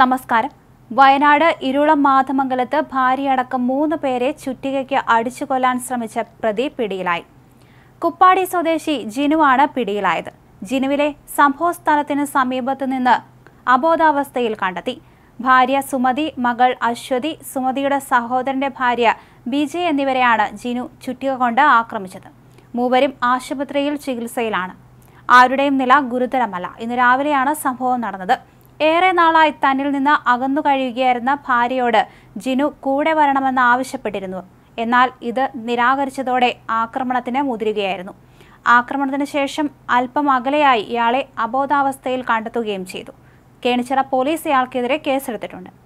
നമസ്കാരം വയനാട് ഇരുളം മാധമംഗലത്ത് ഭാര്യയടക്കം മൂന്ന് പേരെ ചുറ്റികയ്ക്ക് അടിച്ചു കൊല്ലാൻ ശ്രമിച്ച പ്രതി പിടിയിലായി കുപ്പാടി സ്വദേശി ജിനുവാണ് പിടിയിലായത് ജിനുവിലെ സംഭവ സ്ഥലത്തിന് സമീപത്തു നിന്ന് അബോധാവസ്ഥയിൽ കണ്ടെത്തി ഭാര്യ സുമതി മകൾ അശ്വതി സുമതിയുടെ സഹോദരന്റെ ഭാര്യ ബിജയ് എന്നിവരെയാണ് ജിനു ചുറ്റിക കൊണ്ട് ആക്രമിച്ചത് മൂവരും ആശുപത്രിയിൽ ചികിത്സയിലാണ് ആരുടെയും നില ഗുരുതരമല്ല ഇന്ന് രാവിലെയാണ് സംഭവം നടന്നത് ഏറെ നാളായി തന്നിൽ നിന്ന് അകന്നു കഴിയുകയായിരുന്ന ഭാര്യയോട് ജിനു കൂടെ വരണമെന്ന് ആവശ്യപ്പെട്ടിരുന്നു എന്നാൽ ഇത് നിരാകരിച്ചതോടെ ആക്രമണത്തിന് മുതിരുകയായിരുന്നു ആക്രമണത്തിന് ശേഷം അല്പം അകലെയായി ഇയാളെ അബോധാവസ്ഥയിൽ കണ്ടെത്തുകയും ചെയ്തു കേണിച്ചിറ പോലീസ് ഇയാൾക്കെതിരെ കേസെടുത്തിട്ടുണ്ട്